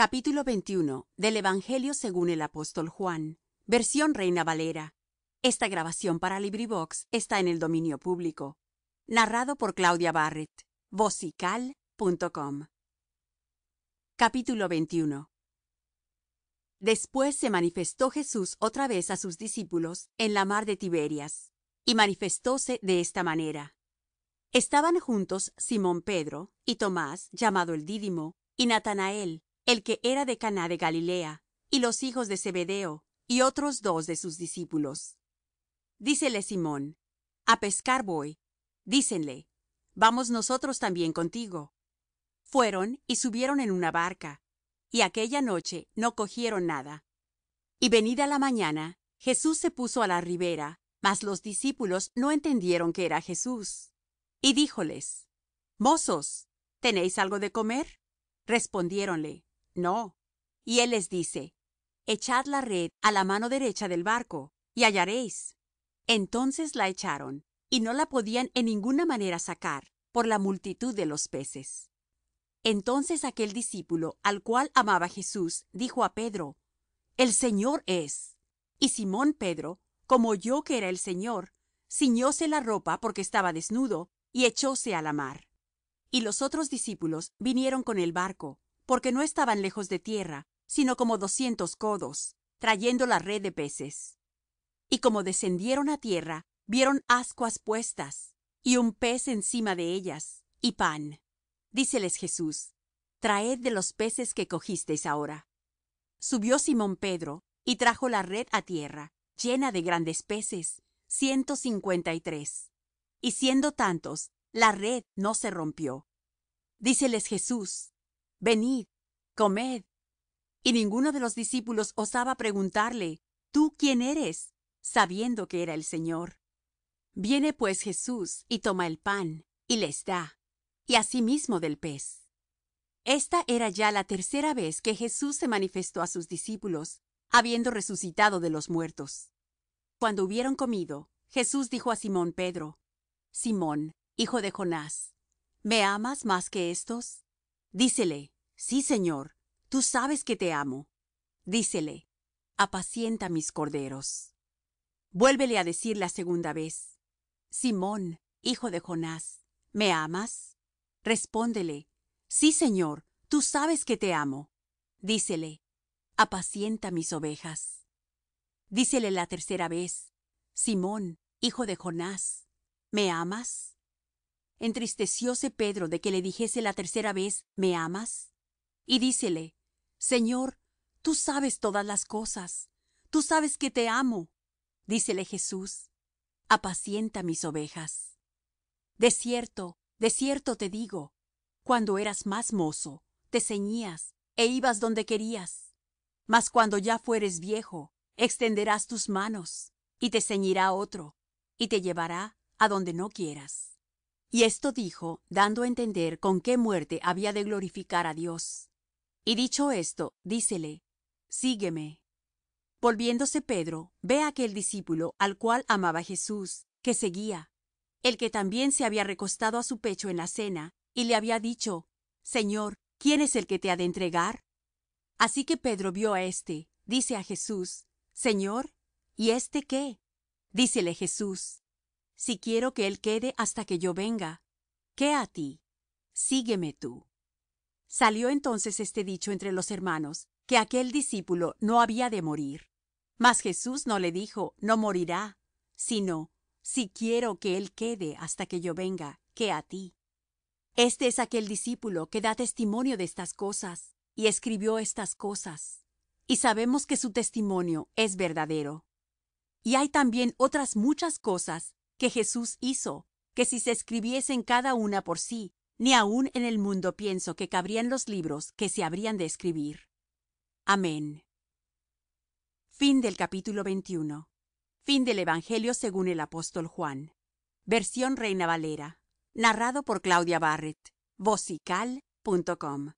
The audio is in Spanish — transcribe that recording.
capítulo del Evangelio según el apóstol Juan, versión Reina Valera. Esta grabación para LibriVox está en el dominio público. Narrado por Claudia Barrett. Vocical.com. Capítulo 21. Después se manifestó Jesús otra vez a sus discípulos en la mar de Tiberias, y manifestóse de esta manera. Estaban juntos Simón Pedro y Tomás, llamado el Dídimo, y Natanael, el que era de caná de galilea y los hijos de zebedeo y otros dos de sus discípulos dícele simón a pescar voy dícenle vamos nosotros también contigo fueron y subieron en una barca y aquella noche no cogieron nada y venida la mañana jesús se puso a la ribera mas los discípulos no entendieron que era jesús y díjoles mozos tenéis algo de comer respondiéronle no y él les dice echad la red á la mano derecha del barco y hallaréis entonces la echaron y no la podían en ninguna manera sacar por la multitud de los peces entonces aquel discípulo al cual amaba jesús dijo á pedro el señor es y simón pedro como oyó que era el señor ciñóse la ropa porque estaba desnudo y echóse á la mar y los otros discípulos vinieron con el barco porque no estaban lejos de tierra sino como doscientos codos trayendo la red de peces y como descendieron á tierra vieron ascuas puestas y un pez encima de ellas y pan díceles jesús traed de los peces que cogisteis ahora subió simón pedro y trajo la red á tierra llena de grandes peces ciento cincuenta y tres y siendo tantos la red no se rompió díceles jesús venid comed y ninguno de los discípulos osaba preguntarle tú quién eres sabiendo que era el señor viene pues jesús y toma el pan y les da y asimismo del pez esta era ya la tercera vez que jesús se manifestó á sus discípulos habiendo resucitado de los muertos cuando hubieron comido jesús dijo á simón pedro simón hijo de jonás me amas más que estos? dícele sí señor tú sabes que te amo dícele apacienta mis corderos vuélvele a decir la segunda vez simón hijo de jonás me amas respóndele sí señor tú sabes que te amo dícele apacienta mis ovejas dícele la tercera vez simón hijo de jonás me amas entristecióse pedro de que le dijese la tercera vez me amas y dícele señor tú sabes todas las cosas tú sabes que te amo dícele jesús apacienta mis ovejas de cierto de cierto te digo cuando eras más mozo te ceñías e ibas donde querías mas cuando ya fueres viejo extenderás tus manos y te ceñirá otro y te llevará a donde no quieras y esto dijo dando a entender con qué muerte había de glorificar a dios y dicho esto dícele sígueme volviéndose pedro ve á aquel discípulo al cual amaba jesús que seguía el que también se había recostado a su pecho en la cena y le había dicho señor quién es el que te ha de entregar así que pedro vio a éste dice a jesús señor y éste qué dícele jesús si quiero que él quede hasta que yo venga qué a ti sígueme tú salió entonces este dicho entre los hermanos que aquel discípulo no había de morir mas jesús no le dijo no morirá sino si quiero que él quede hasta que yo venga qué a ti este es aquel discípulo que da testimonio de estas cosas y escribió estas cosas y sabemos que su testimonio es verdadero y hay también otras muchas cosas que Jesús hizo, que si se escribiesen cada una por sí, ni aun en el mundo pienso que cabrían los libros que se habrían de escribir. Amén. Fin del capítulo 21. Fin del Evangelio según el apóstol Juan. Versión Reina Valera. Narrado por Claudia Barrett. Vocical.com